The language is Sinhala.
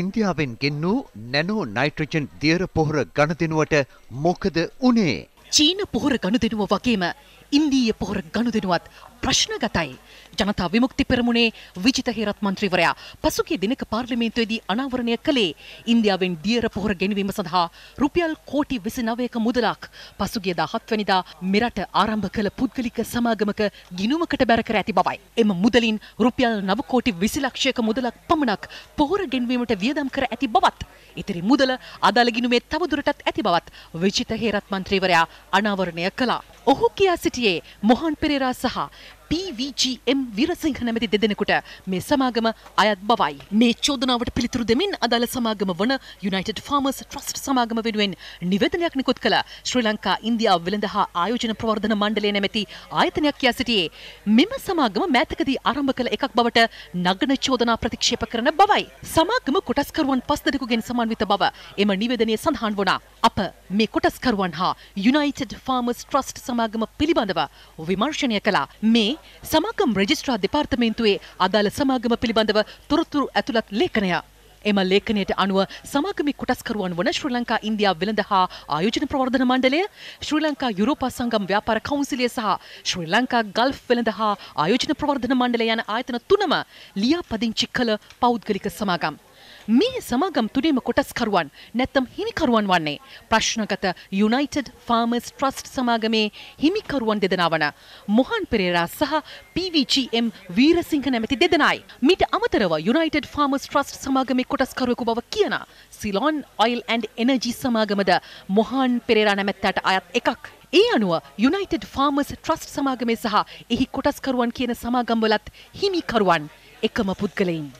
ඉන්දියාවෙන් ගෙන් වූ නැනෝ නයිට්‍රජන් දියර පොහොර ගණදෙනුවට මොකද වුණේ? චීන පොහොර ගනුදෙනුව වගේම ඉන්දීය පොහොර ගනුදෙනුවත් ප්‍රශ්නගතයි. ජනතා විමුක්ති පෙරමුණේ විජිත හේරත් මන්ත්‍රීවරයා පසුගිය දිනක පාර්ලිමේන්තුවේදී අනාවරණය කළේ ඉන්දියාවෙන් දියර පොහොර ගෙනවීම සඳහා රුපියල් කෝටි 29ක මුදලක් පසුගියදා 7 වෙනිදා මෙරට ආරම්භ කළ පුද්ගලික සමාගමක ගිණුමකට බැර කර ඇති බවයි. එම මුදලින් රුපියල් 9 කෝටි 20 ලක්ෂයක මුදලක් පමණක් පොහොර ගෙන්වීමට වියදම් කර ඇති බවත් ඉතිරි මුදල අදාළ ගිණුමේ තවදුරටත් ඇති බවත් විජිත හේරත් මන්ත්‍රීවරයා අනාවරණය කළා. ඔහු කියා සිටියේ මොහන් පෙරේරා සහ පීවිජම් විරසිංහ නැමැති දෙදෙනෙකුට මේ සමාගම අයත් බවයි. මේ චෝදනාවට පිළිතුරු දෙමින් අදාළ සමාගම වන යුනයිටඩ් ෆාමර්ස් ට්‍රස්ට් සමාගම වෙනුවෙන් නිවේදනයක් නිකුත් කළ ශ්‍රී ලංකා ඉන්දියාව වෙළඳ හා ආයෝජන ප්‍රවර්ධන මණ්ඩලය නැමැති ආයතනයක් කියා සිටියේ මෙම සමාගම මෑතකදී ආරම්භ කළ එකක් බවට නගන චෝදනා ප්‍රතික්ෂේප කරන බවයි. සමාගම කොටස්කරුවන් පස් දෙනෙකුගෙන් සමන්විත බව එම නිවේදනයේ සඳහන් වුණා. අප මේ කොටස්කරුවන් හා යුනයිටඩ් ෆාමර්ස් ට්‍රස්ට් සමාගම පිළිබඳව විමර්ශනය කළා. මේ සමාගම් රෙජිස්ට්‍රා දෙපාර්තමේන්තුවේ අදාළ සමාගම පිළිබඳව තොරතුරු ඇතුළත් ලේඛනයක්. එම ලේඛනයට අනුව සමාගමි කොටස්කරුවන් වන ශ්‍රී ලංකා ඉන්දියා වෙළඳ හා ආයෝජන ප්‍රවර්ධන මණ්ඩලය ශ්‍රී ලංකා යුරෝපා සංගම් ව්‍යාපාර කවුන්සිලය සහ ශ්‍රී ලංකා ගල්ෆ් වෙළඳ හා ආයෝජන ප්‍රවර්ධන මණ්ඩලය යන ආයතන තුනම ලියාපදිංචි කළ පෞද්ගලික සමාගම්. මේ සමාගම් තුරීම කොටස්කරුවන් නැත්තම් හිමිකරුවන් වන්නේ ප්‍රශ්නගත යුනයිටඩ් ෆාර්මර්ස් ට්‍රස්ට් සමාගමේ හිමිකරුවන් දෙදෙනා වන මොහන් පෙරේරා සහ PVGM වීරසිංහ නැමැති දෙදෙනයි. මීට අමතරව යුනයිටඩ් ෆාර්මර්ස් ට්‍රස්ට් සමාගමේ කොටස්කරුවෙකු බව කියන සිලොන් ඔයිල් ඇන්ඩ් එනර්ජි සමාගමද මොහන් පෙරේරා නැමැත්තාට අයත් එකක්. ඒ අනුව යුනයිටඩ් ෆාර්මර්ස් ට්‍රස්ට් සමාගමේ සහ එහි කොටස්කරුවන් කියන සමාගම්වලත් හිමිකරුවන් එකම පුද්ගලයින්.